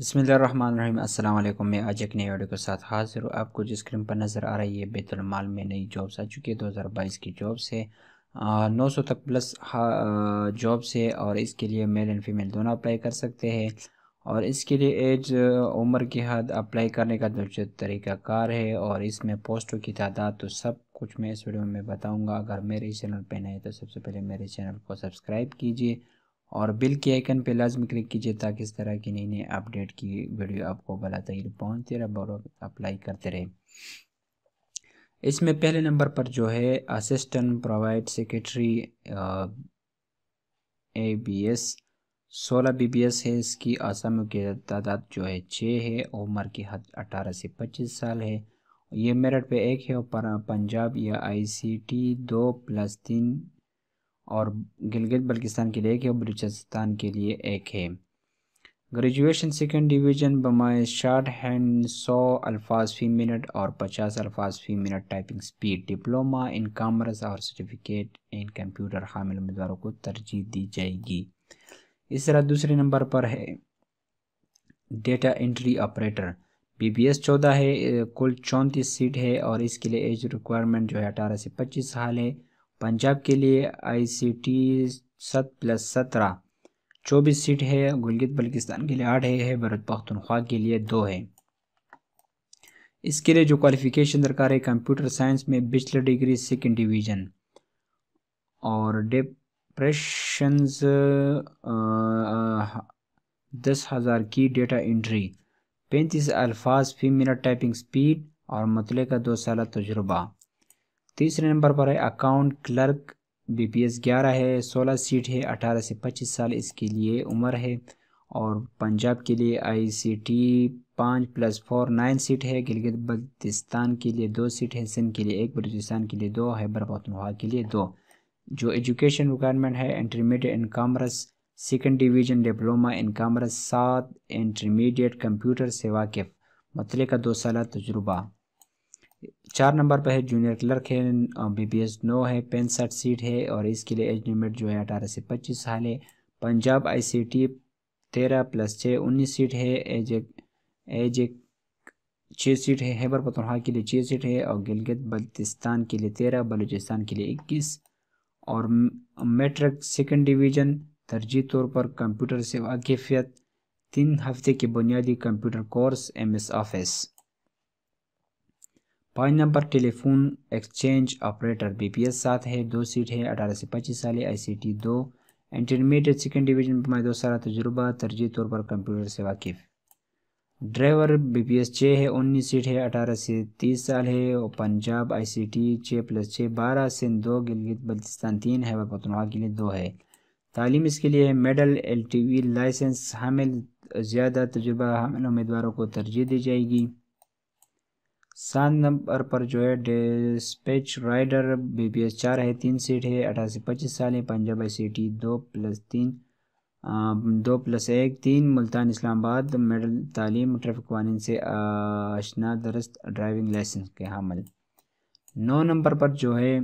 बसमिल अल्लाम मैं आज एक नए वीडियो के साथ हाजिर हूँ आपको जिस स्क्रीन पर नज़र आ रही है बेतुलमाल में नई जॉब्स आ चुकी है 2022 की जॉब्स है नौ सौ तक प्लस जॉब्स है और इसके लिए मेल एंड फीमेल दोनों अप्लाई कर सकते हैं और इसके लिए एज उम्र की हद अप्लाई करने का दूसरा तरीक़ाकार है और इसमें पोस्टों की तादाद तो सब कुछ मैं इस वीडियो में बताऊँगा अगर मेरे चैनल पर नए तो सबसे पहले मेरे चैनल को सब्सक्राइब कीजिए और बिल के आइकन पे लाजम क्लिक कीजिए ताकि इस तरह की नई नई अपडेट की वीडियो आपको बला तैयार पहुँचते रहे और अप्लाई करते रहे इसमें पहले नंबर पर जो है assistant private secretary A B S सोलह बी बी एस है इसकी आसाम की तादाद जो है छः है उम्र की हद अठारह से पच्चीस साल है ये मेरठ पे एक है और पंजाब या आई सी टी दो प्लस तीन और गिलगित बल्किस्तान के लिए एक है और बलूचिस्तान के लिए एक है ग्रेजुएशन सेकेंड डिवीज़न बमाए शार्ट हैंड सौ अल्फाज फ़ी मिनट और पचास अल्फाज फ़ी minute typing speed diploma in commerce और सर्टिफिकेट इन कंप्यूटर हामिल उम्मीदवारों को तरजीह दी जाएगी इस तरह दूसरे नंबर पर है data entry operator B B S चौदह है कुल चौंतीस सीट है और इसके लिए एज रिक्वायरमेंट जो है अठारह से पच्चीस साल है पंजाब के लिए आईसीटी सत प्लस सत्रह चौबीस सीट है गुलगित बल्किस्तान के लिए आठ है भरत पख्तनख्वा के लिए दो है इसके लिए जो क्वालिफ़िकेशन दरकार है कंप्यूटर साइंस में बिचलर डिग्री सेकेंड डिवीज़न और डिप्रेशंस दस हज़ार की डेटा इंट्री पैंतीस अल्फाज फी मिनट टाइपिंग स्पीड और मतले का दो साल तजुर्बा तीसरे नंबर पर है अकाउंट क्लर्क बीपीएस 11 है 16 सीट है 18 से 25 साल इसके लिए उम्र है और पंजाब के लिए आईसीटी पाँच प्लस फोर नाइन सीट है गिलगित बल्तिस्तान के लिए दो सीट है सिंध के लिए एक बलूचिस्तान के लिए दो हैबर पखनवा के लिए दो जो एजुकेशन रिक्वायरमेंट है intermediate in commerce second division diploma in commerce सात इंटरमीडिएट कंप्यूटर से वाकिफ मतलब का दो साल तजुर्बा चार नंबर पर है जूनियर क्लर्क है बी बी एस नौ है पैंसठ सीट है और इसके लिए एज लिमिट जो है अठारह से पच्चीस साल है पंजाब आई सी टी तेरह प्लस छः उन्नीस सीट है एज एज छः सीट है हैबर पतनहा के लिए छः सीट है और गिलगित बल्तिस्तान के लिए तेरह बलूचिस्तान के लिए इक्कीस और मेट्रिक सेकेंड डिवीज़न तरजीह तौर पर कंप्यूटर से वाकिफियत तीन हफ्ते के बुनियादी computer course M S office पाँच number telephone exchange operator BPS सात है दो सीट है अठारह से पच्चीस साल है टी दो इंटरमीडिएट सेकेंड डिवीजन में दो सारा तजुर्बा तो तरजीह तौर पर कंप्यूटर से वाकिफ़ ड्राइवर बी पी एस छः है उन्नीस सीट है अठारह से तीस साल है और पंजाब आई सी टी छः प्लस छः बारह सिंध दो गिलगित बल्तिस्तान तीन है पतनवा के लिए दो है तालीम इसके लिए middle L T V licence हामिल ज़्यादा तजुर्बा हामिल उम्मीदवारों को तरजीह दी जाएगी सात नंबर पर जो है dispatch rider B B S चार है तीन सीट है अठारह से पच्चीस साल है पंजाब आई सी टी दो प्लस तीन आ, दो प्लस एक तीन मुल्तान इस्लामाबाद मेडल तालीम ट्रैफिक कानून से आशना दरस्त ड्राइविंग लाइसेंस के हमल नौ नंबर पर जो है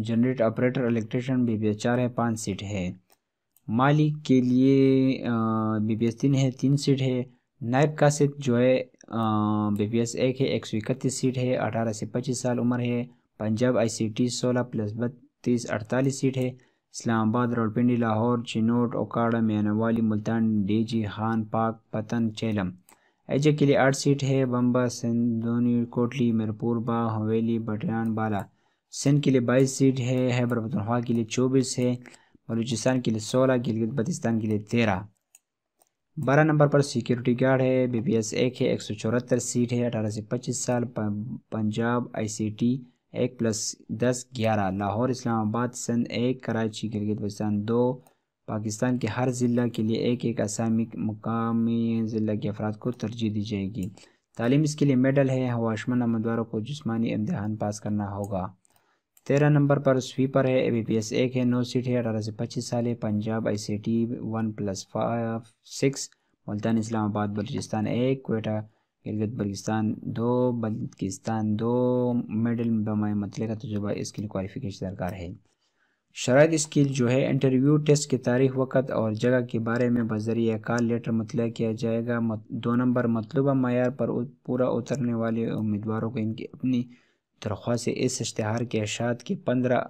generator operator electrician B B S चार है पाँच सीट है मालिक के लिए बी बी एस तीन है तीन सीट है नायब कासिद जो है बी पी एस एक है एक सौ इकतीस सीट है अठारह से पच्चीस साल उम्र है पंजाब आई सी टी सोलह प्लस बत्तीस अड़तालीस सीट है Islamabad Rawalpindi Lahore Chiniot Okara Mianwali Multan D G Khan Pakpattan Chelam एजे के लिए आठ सीट है बम्बा सिंधोनी कोटली मीरपुर हवेली बटियान बाला सिंध के लिए बाईस सीट है हैबर पतनख्वा के लिए चौबीस है बलूचिस्तान के लिए सोलह गिलगित बतिस्तान के लिए तेरह बारह नंबर पर सिक्योरिटी गार्ड है बी पी एस एक है एक सौ चौहत्तर सीट है अठारह से पच्चीस साल पंजाब आई सी टी एक प्लस दस ग्यारह लाहौर इस्लामाबाद सन एक कराची गिलगित बल्तिस्तान दो पाकिस्तान के हर ज़िला के लिए एक एक असामी मुकामी ज़िला के अफराद को तरजीह दी जाएगी तालीम इसके लिए मेडल है हवाशमंद उम्मीदवारों को जिसमानी इम्तहान पास करना होगा तेरह नंबर पर स्वीपर है ए बी पी एस एक है नौ सीट है अठारह से पच्चीस साल है Punjab I C T one plus five six Multan Islamabad Balochistan एक कोटा गिलगित बल्किस्तान दो बल्किस्तान दो मेडल मतलब का तजुर्बा इसके लिए क्वालिफिकेशन दरकार है शराब स्किल जो है इंटरव्यू टेस्ट की तारीख वक़्त और जगह के बारे में बजरिया कॉल लेटर मुतल किया जाएगा मत, दो नंबर मतलूबा मैार पर पूरा उतरने वाले उम्मीदवारों को इनकी अपनी तरखा से इस इश्तहार के अशात के पंद्रह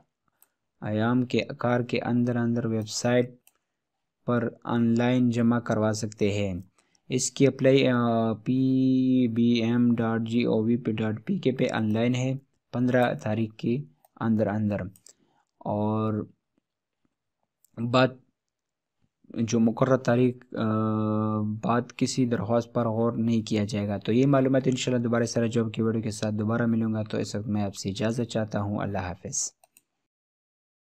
आयाम के आकार के अंदर अंदर वेबसाइट पर ऑनलाइन जमा करवा सकते हैं इसकी apply P B M dot G O V P dot P K पे ऑनलाइन है पंद्रह तारीख के अंदर अंदर और बात जो मुकर तारीख बाद किसी दरख्वास्त पर गौर नहीं किया जाएगा तो ये मालूम तो इन शाला दोबारा सारा जॉब की वीडियो के साथ दोबारा मिलूँगा तो इस वक्त मैं आपसे इजाज़त चाहता हूँ अल्लाह हाफिज़